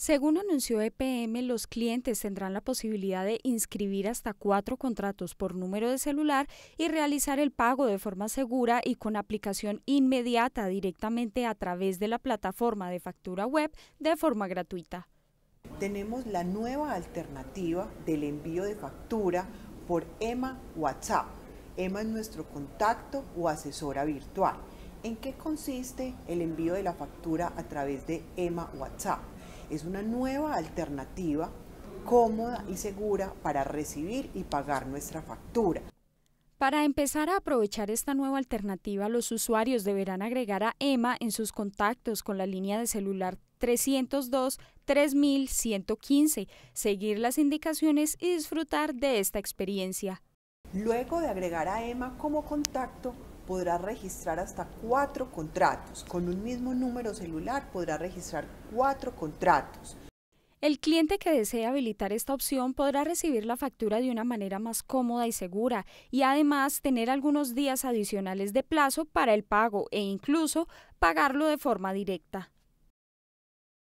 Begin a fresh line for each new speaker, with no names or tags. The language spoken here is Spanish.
Según anunció EPM, los clientes tendrán la posibilidad de inscribir hasta cuatro contratos por número de celular y realizar el pago de forma segura y con aplicación inmediata directamente a través de la plataforma de factura web de forma gratuita.
Tenemos la nueva alternativa del envío de factura por EMA WhatsApp. EMA es nuestro contacto o asesora virtual. ¿En qué consiste el envío de la factura a través de EMA WhatsApp? es una nueva alternativa cómoda y segura para recibir y pagar nuestra factura.
Para empezar a aprovechar esta nueva alternativa, los usuarios deberán agregar a EMA en sus contactos con la línea de celular 302-3115, seguir las indicaciones y disfrutar de esta experiencia.
Luego de agregar a EMA como contacto, podrá registrar hasta cuatro contratos. Con un mismo número celular podrá registrar cuatro contratos.
El cliente que desee habilitar esta opción podrá recibir la factura de una manera más cómoda y segura y además tener algunos días adicionales de plazo para el pago e incluso pagarlo de forma directa.